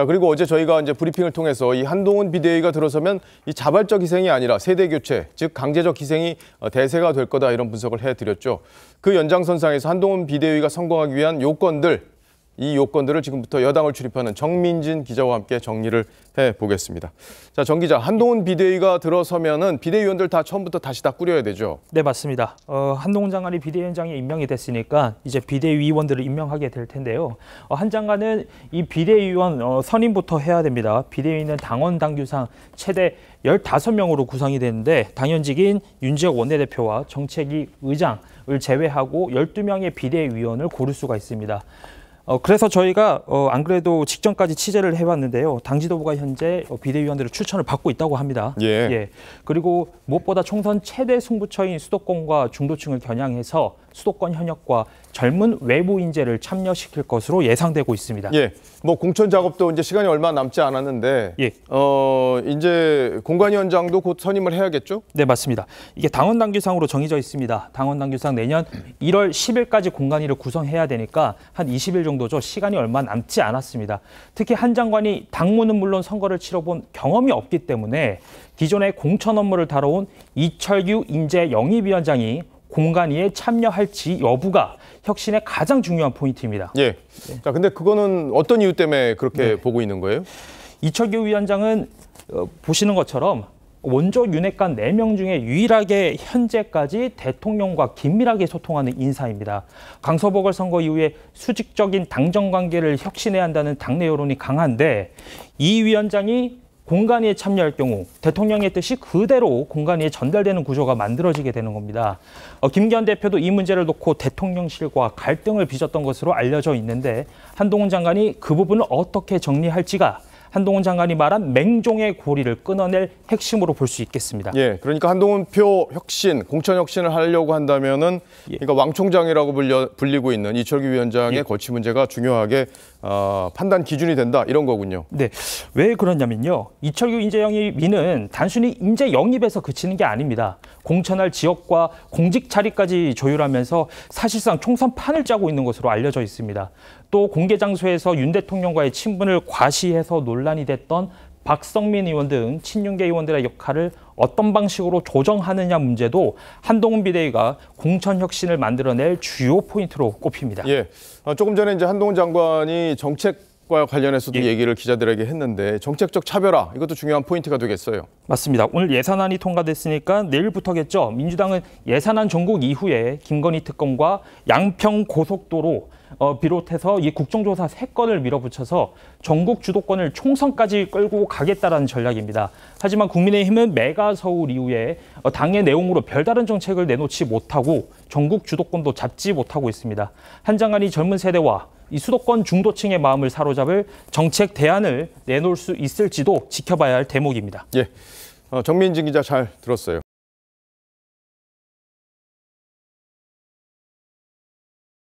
자, 그리고 어제 저희가 이제 브리핑을 통해서 이 한동훈 비대위가 들어서면 이 자발적 희생이 아니라 세대 교체, 즉 강제적 희생이 어, 대세가 될 거다 이런 분석을 해 드렸죠. 그 연장선상에서 한동훈 비대위가 성공하기 위한 요건들 이 요건들을 지금부터 여당을 출입하는 정민진 기자와 함께 정리를 해보겠습니다. 자, 정 기자, 한동훈 비대위가 들어서면은 비대위원들 다 처음부터 다시 다 꾸려야 되죠? 네, 맞습니다. 어, 한동훈 장관이 비대위원장에 임명이 됐으니까 이제 비대위원들을 임명하게 될 텐데요. 어, 한 장관은 이 비대위원 어, 선임부터 해야 됩니다. 비대위는 당원 당규상 최대 15명으로 구성이 되는데 당연직인 윤재혁 원내대표와 정책위 의장을 제외하고 12명의 비대위원을 고를 수가 있습니다. 어, 그래서 저희가 어, 안 그래도 직전까지 취재를 해왔는데요당 지도부가 현재 어, 비대위원들을 추천을 받고 있다고 합니다. 예. 예. 그리고 무엇보다 총선 최대 승부처인 수도권과 중도층을 겨냥해서 수도권 현역과 젊은 외부 인재를 참여시킬 것으로 예상되고 있습니다. 예. 뭐 공천 작업도 이제 시간이 얼마 남지 않았는데 예. 어, 이제 공관위원장도 곧 선임을 해야겠죠? 네, 맞습니다. 이게 당원 당규상으로 정해져 있습니다. 당원 당규상 내년 1월 10일까지 공관위를 구성해야 되니까 한 20일 정도 정도죠. 시간이 얼마 남지 않았습니다. 특히 한 장관이 당무는 물론 선거를 치러본 경험이 없기 때문에 기존의 공천 업무를 다뤄온 이철규 인재 영입위원장이 공간위에 참여할지 여부가 혁신의 가장 중요한 포인트입니다. 예. 자, 근데 그거는 어떤 이유 때문에 그렇게 네. 보고 있는 거예요? 이철규 위원장은 어, 보시는 것처럼 원조 윤핵관 4명 중에 유일하게 현재까지 대통령과 긴밀하게 소통하는 인사입니다. 강서복을 선거 이후에 수직적인 당정관계를 혁신해야 한다는 당내 여론이 강한데 이 위원장이 공간위에 참여할 경우 대통령의 뜻이 그대로 공간위에 전달되는 구조가 만들어지게 되는 겁니다. 어, 김기현 대표도 이 문제를 놓고 대통령실과 갈등을 빚었던 것으로 알려져 있는데 한동훈 장관이 그 부분을 어떻게 정리할지가 한동훈 장관이 말한 맹종의 고리를 끊어낼 핵심으로 볼 수 있겠습니다. 예, 그러니까 한동훈표 혁신, 공천 혁신을 하려고 한다면은 예. 그러니까 왕총장이라고 불려, 불리고 있는 이철규 위원장의 예. 거취 문제가 중요하게 어, 판단 기준이 된다 이런 거군요. 네, 왜 그러냐면요. 이철규 인재 영입위는 단순히 인재 영입에서 그치는 게 아닙니다. 공천할 지역과 공직 자리까지 조율하면서 사실상 총선 판을 짜고 있는 것으로 알려져 있습니다. 또 공개 장소에서 윤 대통령과의 친분을 과시해서 논란이 됐던 박성민 의원 등 친윤계 의원들의 역할을 어떤 방식으로 조정하느냐 문제도 한동훈 비대위가 공천 혁신을 만들어낼 주요 포인트로 꼽힙니다. 예, 어, 조금 전에 이제 한동훈 장관이 정책 정책과 관련해서도 예. 얘기를 기자들에게 했는데 정책적 차별화 이것도 중요한 포인트가 되겠어요. 맞습니다. 오늘 예산안이 통과됐으니까 내일부터겠죠. 민주당은 예산안 전국 이후에 김건희 특검과 양평 고속도로 어, 비롯해서 이 국정조사 세 건을 밀어붙여서 전국 주도권을 총선까지 끌고 가겠다라는 전략입니다. 하지만 국민의힘은 메가 서울 이후에 어, 당의 내용으로 별다른 정책을 내놓지 못하고 전국 주도권도 잡지 못하고 있습니다. 한 장관이 젊은 세대와 이 수도권 중도층의 마음을 사로잡을 정책 대안을 내놓을 수 있을지도 지켜봐야 할 대목입니다. 예, 어, 정민진 기자 잘 들었어요.